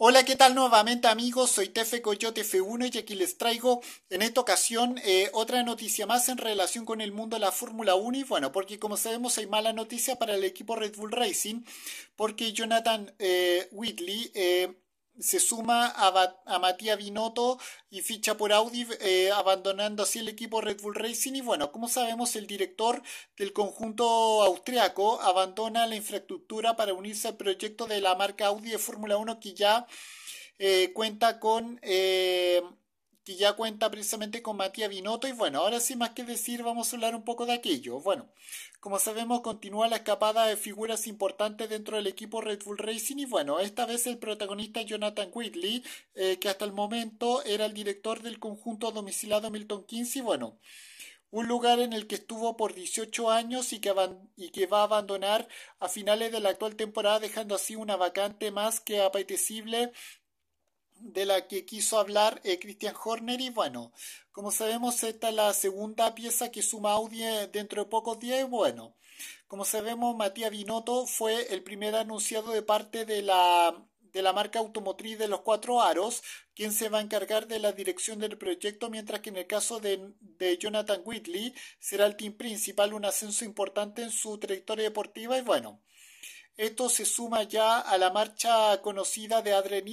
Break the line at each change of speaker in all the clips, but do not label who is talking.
Hola, ¿qué tal nuevamente amigos? Soy Tefe Coyote F1 y aquí les traigo en esta ocasión eh, otra noticia más en relación con el mundo de la Fórmula 1 y bueno, porque como sabemos hay mala noticia para el equipo Red Bull Racing porque Jonathan eh, Whitley... Eh, se suma a, Matías Binotto y ficha por Audi, eh, abandonando así el equipo Red Bull Racing. Y bueno, como sabemos, el director del conjunto austriaco abandona la infraestructura para unirse al proyecto de la marca Audi de Fórmula 1 que ya eh, cuenta con eh, que ya cuenta precisamente con Matías Binotto. Y bueno, ahora sin más que decir, vamos a hablar un poco de aquello. Bueno, como sabemos, continúa la escapada de figuras importantes dentro del equipo Red Bull Racing. Y bueno, esta vez el protagonista Jonathan Whitley, eh, que hasta el momento era el director del conjunto domicilado Milton Keynes. Y bueno, un lugar en el que estuvo por 18 años y que, va a abandonar a finales de la actual temporada, dejando así una vacante más que apetecible de la que quiso hablar eh, Christian Horner y bueno, como sabemos esta es la segunda pieza que suma Audi dentro de pocos días y bueno, como sabemos Matías Binotto fue el primer anunciado de parte de la de la marca automotriz de los cuatro aros, quien se va a encargar de la dirección del proyecto, mientras que en el caso de, de Jonathan Whitley será el team principal, un ascenso importante en su trayectoria deportiva y bueno, esto se suma ya a la marcha conocida de Adre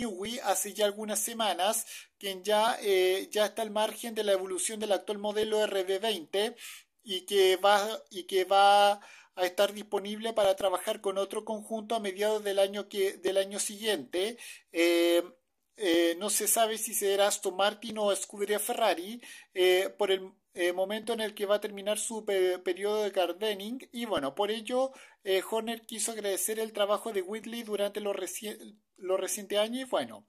hace ya algunas semanas, quien ya, eh, ya está al margen de la evolución del actual modelo rb 20 y que va, y que va a estar disponible para trabajar con otro conjunto a mediados del año, que, del año siguiente. Eh, eh, no se sabe si será Aston Martin o Scuderia Ferrari eh, por el eh, momento en el que va a terminar su periodo de gardening y bueno, por ello Horner quiso agradecer el trabajo de Whitley durante los, recientes años y bueno,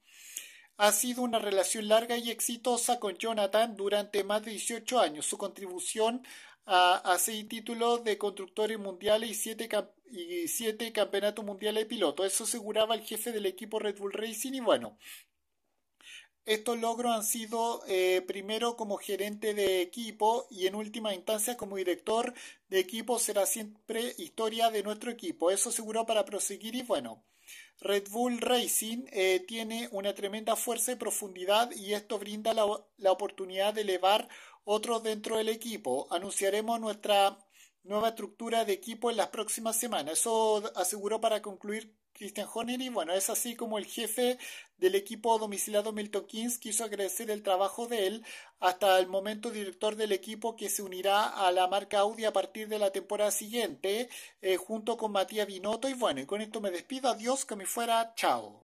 ha sido una relación larga y exitosa con Jonathan durante más de 18 años. Su contribución a, a seis títulos de constructores mundiales y siete, y siete campeonatos mundiales de piloto. Eso aseguraba el jefe del equipo Red Bull Racing y bueno, estos logros han sido eh, primero como gerente de equipo y en última instancia como director de equipo será siempre historia de nuestro equipo. Eso seguro para proseguir y bueno. Red Bull Racing eh, tiene una tremenda fuerza y profundidad y esto brinda la, la oportunidad de elevar otros dentro del equipo. Anunciaremos nuestra nueva estructura de equipo en las próximas semanas. Eso aseguró para concluir Christian Horner y bueno, es así como el jefe del equipo domiciliado Milton Keynes quiso agradecer el trabajo de él hasta el momento director del equipo que se unirá a la marca Audi a partir de la temporada siguiente eh, junto con Matías Binotto y bueno, y con esto me despido, adiós, que me fuera, chao.